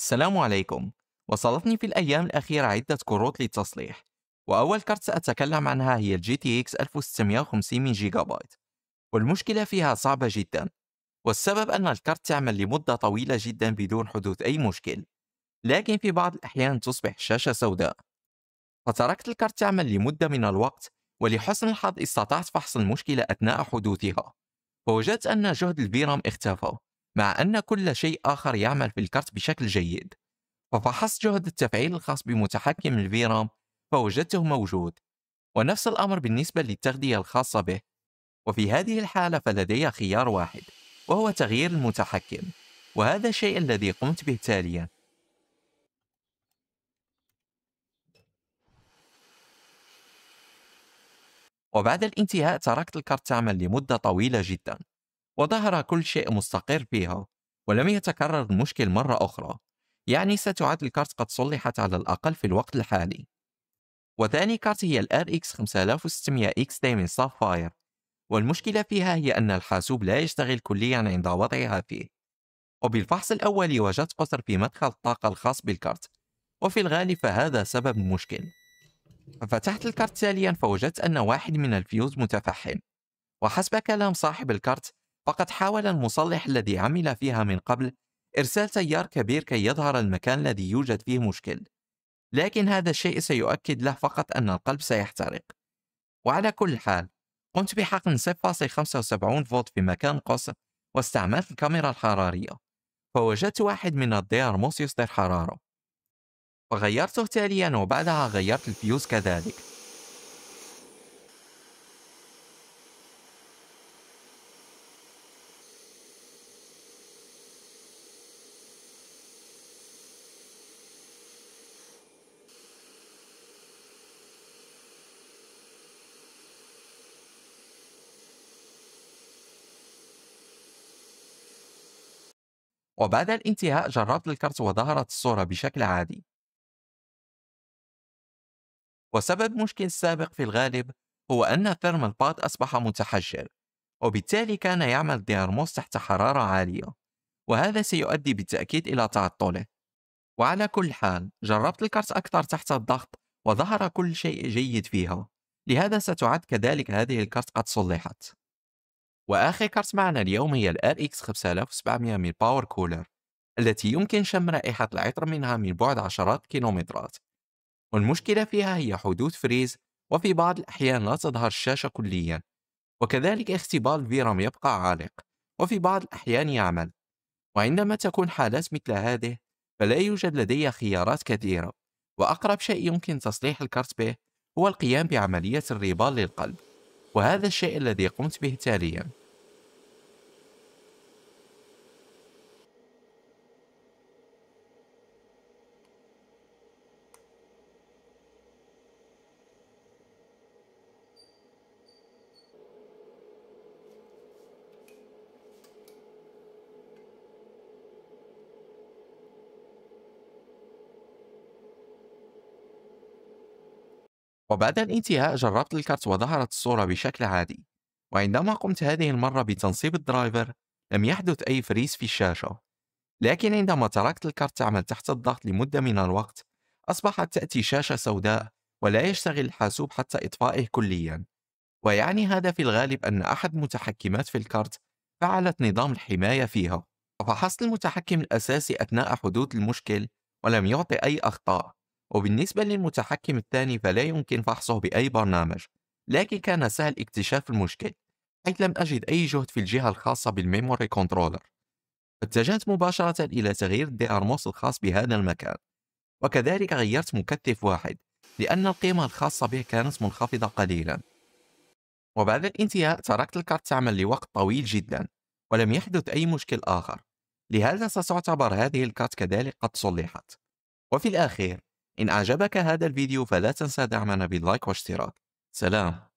السلام عليكم وصلتني في الأيام الأخيرة عدة كروت للتصليح وأول كرت سأتكلم عنها هي الـ GTX 1650 من جيجا بايت والمشكلة فيها صعبة جدا والسبب أن الكرت تعمل لمدة طويلة جدا بدون حدوث أي مشكل لكن في بعض الأحيان تصبح الشاشة سوداء فتركت الكرت تعمل لمدة من الوقت ولحسن الحظ استطعت فحص المشكلة أثناء حدوثها فوجدت أن جهد البيرام اختفى مع أن كل شيء آخر يعمل في الكرت بشكل جيد ففحصت جهد التفعيل الخاص بمتحكم الفيرام فوجدته موجود ونفس الأمر بالنسبة للتغذية الخاصة به وفي هذه الحالة فلدي خيار واحد وهو تغيير المتحكم وهذا الشيء الذي قمت به تاليا وبعد الانتهاء تركت الكرت تعمل لمدة طويلة جدا وظهر كل شيء مستقر فيها ولم يتكرر المشكل مرة أخرى يعني ستعد الكارت قد صلحت على الأقل في الوقت الحالي وثاني كارت هي الـ RX 5600 XT من Sapphire والمشكلة فيها هي أن الحاسوب لا يشتغل كليا عند وضعها فيه وبالفحص الأول وجدت قصر في مدخل الطاقة الخاص بالكارت وفي الغالب فهذا سبب المشكل ففتحت الكارت تاليا فوجدت أن واحد من الفيوز متفحم وحسب كلام صاحب الكارت فقد حاول المصلح الذي عمل فيها من قبل إرسال تيار كبير كي يظهر المكان الذي يوجد فيه مشكل لكن هذا الشيء سيؤكد له فقط أن القلب سيحترق وعلى كل حال قمت بحقن 0.75 فولت في مكان قص واستعملت الكاميرا الحرارية فوجدت واحد من موس يصدر حرارة فغيرته تاليا وبعدها غيرت الفيوز كذلك وبعد الانتهاء جربت الكرت وظهرت الصورة بشكل عادي وسبب مشكل السابق في الغالب هو أن الثيرمال باد أصبح متحجر وبالتالي كان يعمل الديرموس تحت حرارة عالية وهذا سيؤدي بالتأكيد إلى تعطله وعلى كل حال جربت الكرت أكثر تحت الضغط وظهر كل شيء جيد فيها لهذا ستعد كذلك هذه الكرت قد صلحت وآخر كارت معنا اليوم هي ال RX 5700 من باور كولر التي يمكن شم رائحة العطر منها من بعد عشرات الكيلومترات والمشكلة فيها هي حدوث فريز وفي بعض الأحيان لا تظهر الشاشة كليا وكذلك اختبار الفيرام يبقى عالق وفي بعض الأحيان يعمل وعندما تكون حالات مثل هذه فلا يوجد لدي خيارات كثيرة وأقرب شيء يمكن تصليح الكارت به هو القيام بعملية الرباط للقلب وهذا الشيء الذي قمت به تاليا وبعد الانتهاء جربت الكارت وظهرت الصورة بشكل عادي وعندما قمت هذه المرة بتنصيب الدرايفر لم يحدث أي فريز في الشاشة لكن عندما تركت الكارت تعمل تحت الضغط لمدة من الوقت أصبحت تأتي شاشة سوداء ولا يشتغل الحاسوب حتى إطفائه كليا ويعني هذا في الغالب أن أحد متحكمات في الكارت فعلت نظام الحماية فيها وفحصت المتحكم الأساسي أثناء حدوث المشكل ولم يعطي أي أخطاء وبالنسبة للمتحكم الثاني فلا يمكن فحصه بأي برنامج لكن كان سهل اكتشاف المشكل حيث لم أجد أي جهد في الجهة الخاصة بالميموري كنترولر اتجهت مباشرة إلى تغيير الدي أرموس الخاص بهذا المكان وكذلك غيرت مكثف واحد لأن القيمة الخاصة به كانت منخفضة قليلا وبعد الانتهاء تركت الكارت تعمل لوقت طويل جدا ولم يحدث أي مشكل آخر لهذا ستعتبر هذه الكارت كذلك قد صلحت وفي الأخير إن أعجبك هذا الفيديو فلا تنسى دعمنا باللايك واشتراك سلام